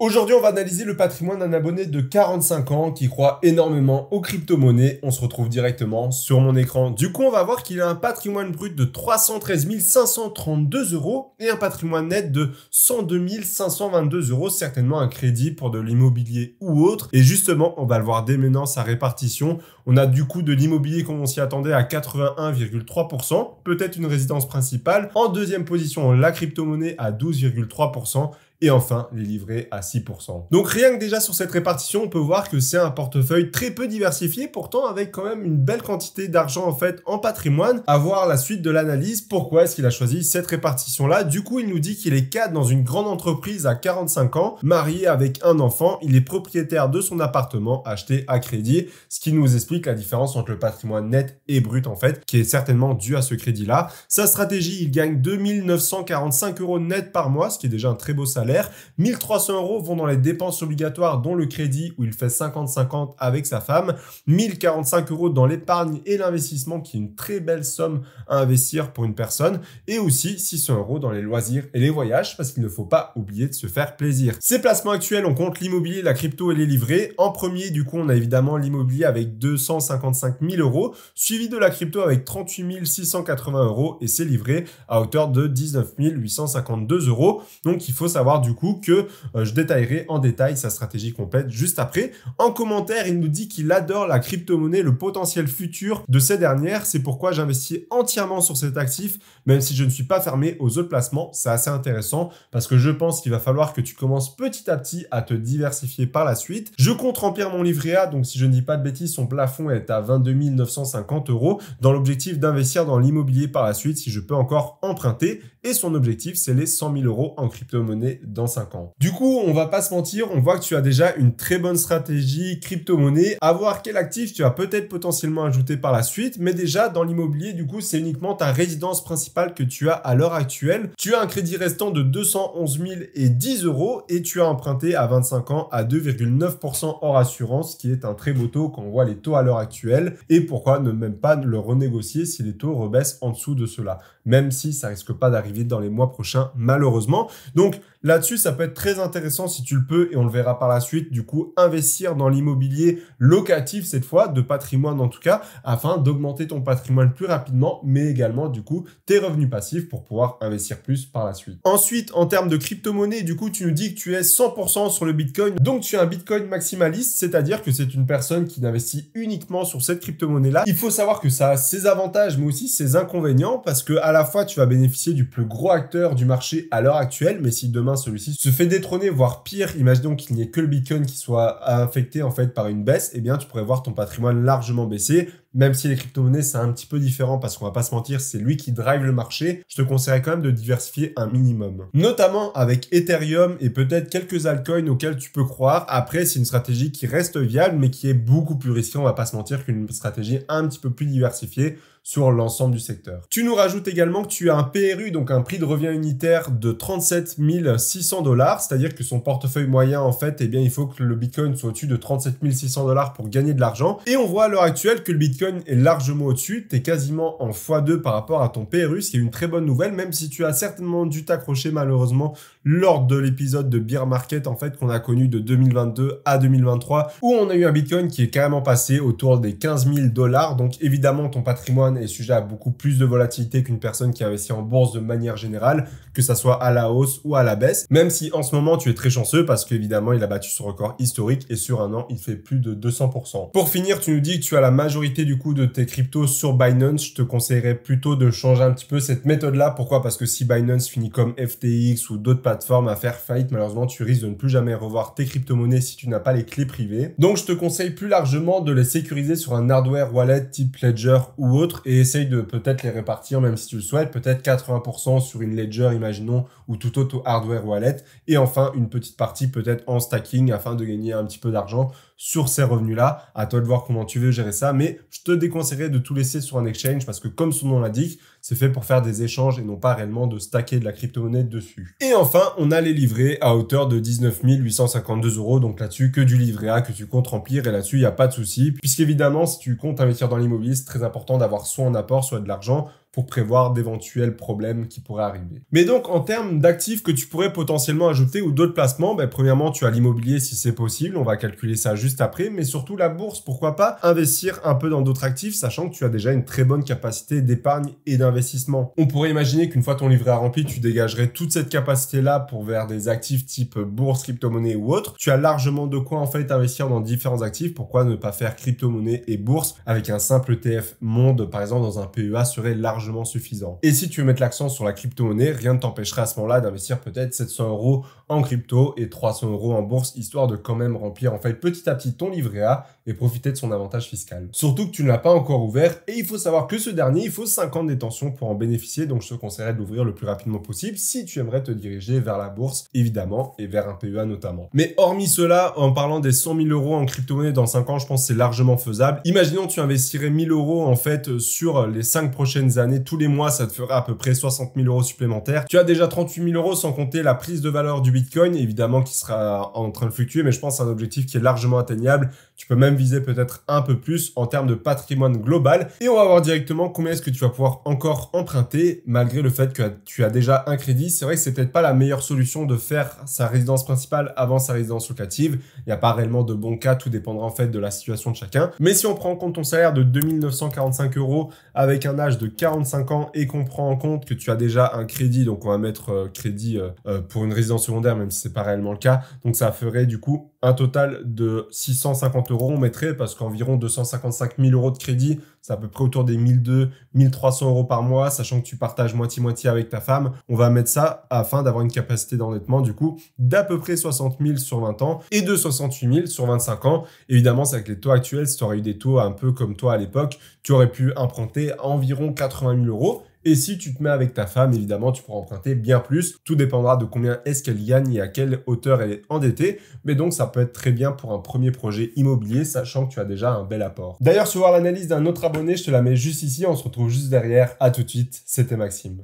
Aujourd'hui, on va analyser le patrimoine d'un abonné de 45 ans qui croit énormément aux crypto-monnaies. On se retrouve directement sur mon écran. Du coup, on va voir qu'il a un patrimoine brut de 313 532 euros et un patrimoine net de 102 522 euros. Certainement un crédit pour de l'immobilier ou autre. Et justement, on va le voir dès maintenant sa répartition. On a du coup de l'immobilier comme on s'y attendait à 81,3%. Peut-être une résidence principale. En deuxième position, la crypto-monnaie à 12,3% et enfin les livrer à 6%. Donc rien que déjà sur cette répartition, on peut voir que c'est un portefeuille très peu diversifié, pourtant avec quand même une belle quantité d'argent en fait en patrimoine. À voir la suite de l'analyse, pourquoi est-ce qu'il a choisi cette répartition-là. Du coup, il nous dit qu'il est cadre dans une grande entreprise à 45 ans, marié avec un enfant, il est propriétaire de son appartement acheté à crédit, ce qui nous explique la différence entre le patrimoine net et brut en fait, qui est certainement dû à ce crédit-là. Sa stratégie, il gagne 2945 euros net par mois, ce qui est déjà un très beau salaire salaire. 1300 euros vont dans les dépenses obligatoires, dont le crédit où il fait 50-50 avec sa femme. 1045 euros dans l'épargne et l'investissement, qui est une très belle somme à investir pour une personne. Et aussi 600 euros dans les loisirs et les voyages, parce qu'il ne faut pas oublier de se faire plaisir. Ces placements actuels, on compte l'immobilier, la crypto et les livrés. En premier, du coup, on a évidemment l'immobilier avec 255 000 euros, suivi de la crypto avec 38 680 euros et ses livré à hauteur de 19 852 euros. Donc, il faut savoir du coup que euh, je détaillerai en détail sa stratégie complète juste après. En commentaire, il nous dit qu'il adore la crypto-monnaie, le potentiel futur de ces dernières. C'est pourquoi j'investis entièrement sur cet actif, même si je ne suis pas fermé aux autres placements. C'est assez intéressant parce que je pense qu'il va falloir que tu commences petit à petit à te diversifier par la suite. Je compte remplir mon livret A, donc si je ne dis pas de bêtises, son plafond est à 22 950 euros dans l'objectif d'investir dans l'immobilier par la suite si je peux encore emprunter. Et son objectif, c'est les 100 000 euros en crypto-monnaie dans 5 ans. Du coup, on va pas se mentir, on voit que tu as déjà une très bonne stratégie crypto-monnaie. A voir quel actif tu as peut-être potentiellement ajouté par la suite, mais déjà dans l'immobilier, du coup, c'est uniquement ta résidence principale que tu as à l'heure actuelle. Tu as un crédit restant de 211 010 euros et tu as emprunté à 25 ans à 2,9% hors assurance, qui est un très beau taux quand on voit les taux à l'heure actuelle. Et pourquoi ne même pas le renégocier si les taux rebaissent en dessous de cela, même si ça risque pas d'arriver dans les mois prochains, malheureusement. Donc, la là-dessus, ça peut être très intéressant si tu le peux, et on le verra par la suite, du coup, investir dans l'immobilier locatif cette fois, de patrimoine en tout cas, afin d'augmenter ton patrimoine plus rapidement, mais également, du coup, tes revenus passifs pour pouvoir investir plus par la suite. Ensuite, en termes de crypto-monnaie, du coup, tu nous dis que tu es 100% sur le Bitcoin, donc tu es un Bitcoin maximaliste, c'est-à-dire que c'est une personne qui n'investit uniquement sur cette crypto-monnaie-là. Il faut savoir que ça a ses avantages, mais aussi ses inconvénients, parce que à la fois, tu vas bénéficier du plus gros acteur du marché à l'heure actuelle, mais si demain celui-ci se fait détrôner, voire pire, imaginons qu'il n'y ait que le Bitcoin qui soit affecté en fait par une baisse, et eh bien tu pourrais voir ton patrimoine largement baissé même si les crypto-monnaies, c'est un petit peu différent parce qu'on va pas se mentir, c'est lui qui drive le marché, je te conseillerais quand même de diversifier un minimum. Notamment avec Ethereum et peut-être quelques altcoins auxquels tu peux croire. Après, c'est une stratégie qui reste viable, mais qui est beaucoup plus risquée, on va pas se mentir, qu'une stratégie un petit peu plus diversifiée sur l'ensemble du secteur. Tu nous rajoutes également que tu as un PRU, donc un prix de revient unitaire de 37 600 dollars, c'est-à-dire que son portefeuille moyen, en fait, eh bien, il faut que le Bitcoin soit au-dessus de 37 600 dollars pour gagner de l'argent. Et on voit à l'heure actuelle que le Bitcoin est largement au-dessus, tu es quasiment en x2 par rapport à ton PRU, ce qui est une très bonne nouvelle, même si tu as certainement dû t'accrocher malheureusement lors de l'épisode de Beer Market en fait qu'on a connu de 2022 à 2023, où on a eu un Bitcoin qui est carrément passé autour des 15 000 dollars. Donc évidemment, ton patrimoine est sujet à beaucoup plus de volatilité qu'une personne qui investit en bourse de manière générale, que ça soit à la hausse ou à la baisse, même si en ce moment tu es très chanceux parce qu'évidemment il a battu son record historique et sur un an il fait plus de 200%. Pour finir, tu nous dis que tu as la majorité du du coup de tes cryptos sur Binance, je te conseillerais plutôt de changer un petit peu cette méthode-là. Pourquoi Parce que si Binance finit comme FTX ou d'autres plateformes à faire faillite, malheureusement, tu risques de ne plus jamais revoir tes crypto-monnaies si tu n'as pas les clés privées. Donc, je te conseille plus largement de les sécuriser sur un hardware wallet type Ledger ou autre et essaye de peut-être les répartir, même si tu le souhaites, peut-être 80% sur une Ledger, imaginons, ou tout autre hardware wallet. Et enfin, une petite partie peut-être en stacking afin de gagner un petit peu d'argent sur ces revenus-là. À toi de voir comment tu veux gérer ça, mais je te déconseillerais de tout laisser sur un exchange parce que comme son nom l'indique, c'est fait pour faire des échanges et non pas réellement de stacker de la crypto-monnaie dessus. Et enfin, on a les livrets à hauteur de 19 852 euros. Donc là-dessus, que du livret A que tu comptes remplir et là-dessus, il n'y a pas de souci. Puisqu'évidemment, si tu comptes investir dans l'immobilier, c'est très important d'avoir soit un apport, soit de l'argent pour prévoir d'éventuels problèmes qui pourraient arriver. Mais donc en termes d'actifs que tu pourrais potentiellement ajouter ou d'autres placements, ben, premièrement tu as l'immobilier si c'est possible, on va calculer ça juste après, mais surtout la bourse, pourquoi pas investir un peu dans d'autres actifs, sachant que tu as déjà une très bonne capacité d'épargne et d'investissement. On pourrait imaginer qu'une fois ton livret à rempli, tu dégagerais toute cette capacité-là pour vers des actifs type bourse, crypto-monnaie ou autre. Tu as largement de quoi en fait investir dans différents actifs. Pourquoi ne pas faire crypto-monnaie et bourse avec un simple TF monde, par exemple, dans un PEA serait largement suffisant. Et si tu veux mettre l'accent sur la crypto-monnaie, rien ne t'empêchera à ce moment-là d'investir peut-être 700 euros en crypto et 300 euros en bourse, histoire de quand même remplir en fait petit à petit ton livret A et profiter de son avantage fiscal. Surtout que tu ne l'as pas encore ouvert et il faut savoir que ce dernier, il faut 5 ans de détention pour en bénéficier, donc je te conseillerais de l'ouvrir le plus rapidement possible si tu aimerais te diriger vers la bourse, évidemment, et vers un PEA notamment. Mais hormis cela, en parlant des 100 000 euros en crypto-monnaie dans 5 ans, je pense que c'est largement faisable. Imaginons que tu investirais 1000 euros en fait sur les 5 prochaines années tous les mois, ça te ferait à peu près 60 000 euros supplémentaires. Tu as déjà 38 000 euros sans compter la prise de valeur du Bitcoin, évidemment qui sera en train de fluctuer, mais je pense c'est un objectif qui est largement atteignable. Tu peux même viser peut-être un peu plus en termes de patrimoine global. Et on va voir directement combien est-ce que tu vas pouvoir encore emprunter, malgré le fait que tu as déjà un crédit. C'est vrai que c'est peut-être pas la meilleure solution de faire sa résidence principale avant sa résidence locative. Il n'y a pas réellement de bon cas, tout dépendra en fait de la situation de chacun. Mais si on prend en compte ton salaire de 2945 euros avec un âge de 40 ans et qu'on prend en compte que tu as déjà un crédit, donc on va mettre euh, crédit euh, euh, pour une résidence secondaire, même si c'est pas réellement le cas, donc ça ferait du coup un total de 650 euros. On mettrait parce qu'environ 255 000 euros de crédit c'est à peu près autour des 1200, 1300 euros par mois, sachant que tu partages moitié-moitié avec ta femme. On va mettre ça afin d'avoir une capacité d'endettement, du coup, d'à peu près 60 000 sur 20 ans et de 68 000 sur 25 ans. Évidemment, c'est avec les taux actuels, si tu aurais eu des taux un peu comme toi à l'époque, tu aurais pu emprunter environ 80 000 euros. Et si tu te mets avec ta femme, évidemment, tu pourras emprunter bien plus. Tout dépendra de combien est-ce qu'elle gagne et à quelle hauteur elle est endettée. Mais donc, ça peut être très bien pour un premier projet immobilier, sachant que tu as déjà un bel apport. D'ailleurs, tu voir l'analyse d'un autre abonné, je te la mets juste ici. On se retrouve juste derrière. À tout de suite. C'était Maxime.